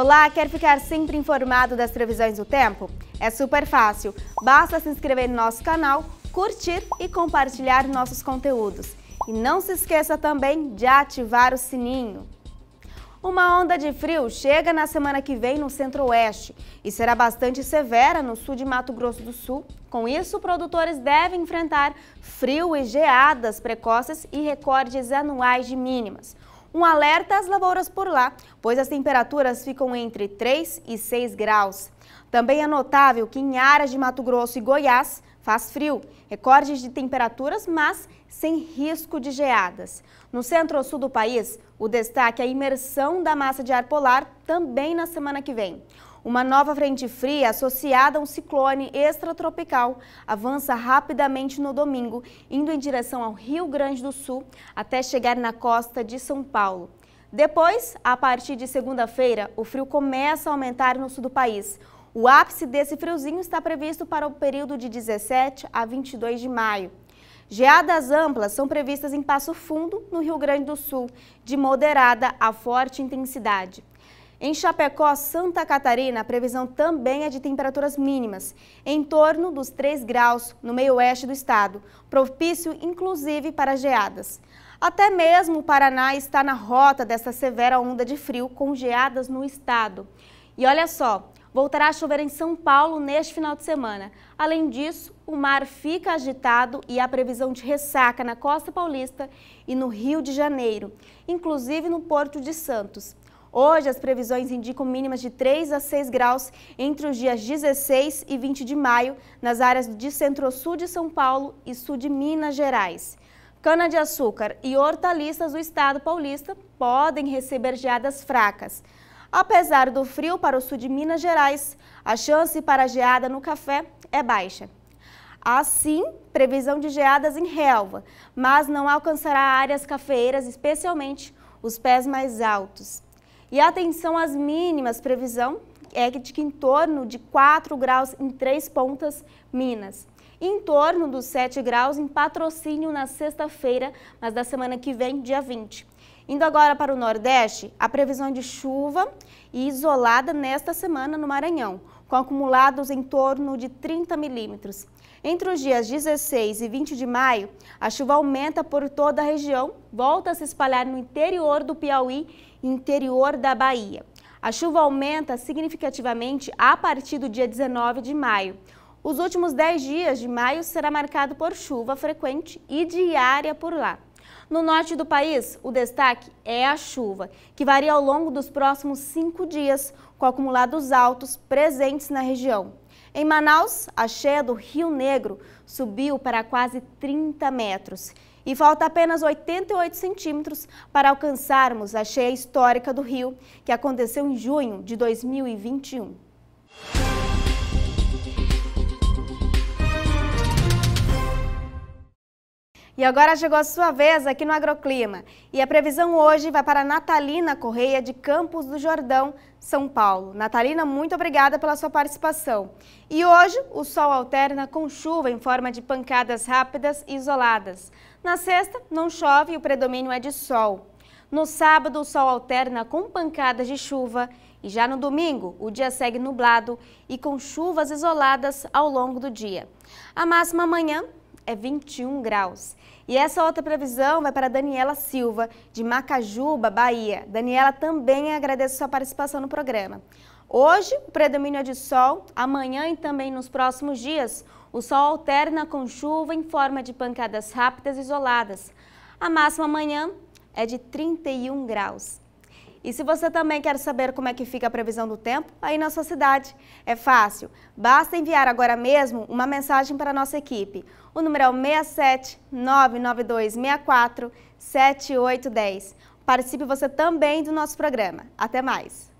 Olá, quer ficar sempre informado das previsões do tempo? É super fácil, basta se inscrever no nosso canal, curtir e compartilhar nossos conteúdos. E não se esqueça também de ativar o sininho. Uma onda de frio chega na semana que vem no centro-oeste e será bastante severa no sul de Mato Grosso do Sul. Com isso, produtores devem enfrentar frio e geadas precoces e recordes anuais de mínimas. Um alerta às lavouras por lá, pois as temperaturas ficam entre 3 e 6 graus. Também é notável que em áreas de Mato Grosso e Goiás faz frio, recordes de temperaturas, mas sem risco de geadas. No centro-sul do país, o destaque é a imersão da massa de ar polar também na semana que vem. Uma nova frente fria associada a um ciclone extratropical avança rapidamente no domingo, indo em direção ao Rio Grande do Sul até chegar na costa de São Paulo. Depois, a partir de segunda-feira, o frio começa a aumentar no sul do país. O ápice desse friozinho está previsto para o período de 17 a 22 de maio. Geadas amplas são previstas em Passo Fundo, no Rio Grande do Sul, de moderada a forte intensidade. Em Chapecó, Santa Catarina, a previsão também é de temperaturas mínimas, em torno dos 3 graus no meio-oeste do estado, propício inclusive para geadas. Até mesmo o Paraná está na rota dessa severa onda de frio com geadas no estado. E olha só, voltará a chover em São Paulo neste final de semana. Além disso, o mar fica agitado e há previsão de ressaca na costa paulista e no Rio de Janeiro, inclusive no Porto de Santos. Hoje, as previsões indicam mínimas de 3 a 6 graus entre os dias 16 e 20 de maio nas áreas de centro-sul de São Paulo e sul de Minas Gerais. Cana-de-açúcar e hortaliças do estado paulista podem receber geadas fracas. Apesar do frio para o sul de Minas Gerais, a chance para a geada no café é baixa. Assim, previsão de geadas em relva, mas não alcançará áreas cafeeiras, especialmente os pés mais altos. E atenção às mínimas, previsão é de que em torno de 4 graus em três pontas Minas. em torno dos 7 graus em patrocínio na sexta-feira, mas da semana que vem, dia 20. Indo agora para o Nordeste, a previsão é de chuva e isolada nesta semana no Maranhão, com acumulados em torno de 30 milímetros. Entre os dias 16 e 20 de maio, a chuva aumenta por toda a região, volta a se espalhar no interior do Piauí e interior da Bahia. A chuva aumenta significativamente a partir do dia 19 de maio. Os últimos 10 dias de maio será marcado por chuva frequente e diária por lá. No norte do país, o destaque é a chuva, que varia ao longo dos próximos cinco dias, com acumulados altos presentes na região. Em Manaus, a cheia do Rio Negro subiu para quase 30 metros e falta apenas 88 centímetros para alcançarmos a cheia histórica do rio, que aconteceu em junho de 2021. E agora chegou a sua vez aqui no Agroclima. E a previsão hoje vai para Natalina Correia, de Campos do Jordão, São Paulo. Natalina, muito obrigada pela sua participação. E hoje o sol alterna com chuva em forma de pancadas rápidas e isoladas. Na sexta, não chove e o predomínio é de sol. No sábado, o sol alterna com pancadas de chuva. E já no domingo, o dia segue nublado e com chuvas isoladas ao longo do dia. A máxima amanhã é 21 graus. E essa outra previsão vai para Daniela Silva, de Macajuba, Bahia. Daniela, também agradeço sua participação no programa. Hoje, o predomínio é de sol, amanhã e também nos próximos dias, o sol alterna com chuva em forma de pancadas rápidas isoladas. A máxima amanhã é de 31 graus. E se você também quer saber como é que fica a previsão do tempo, aí na sua cidade. É fácil. Basta enviar agora mesmo uma mensagem para a nossa equipe. O número é o 67 7810. Participe você também do nosso programa. Até mais!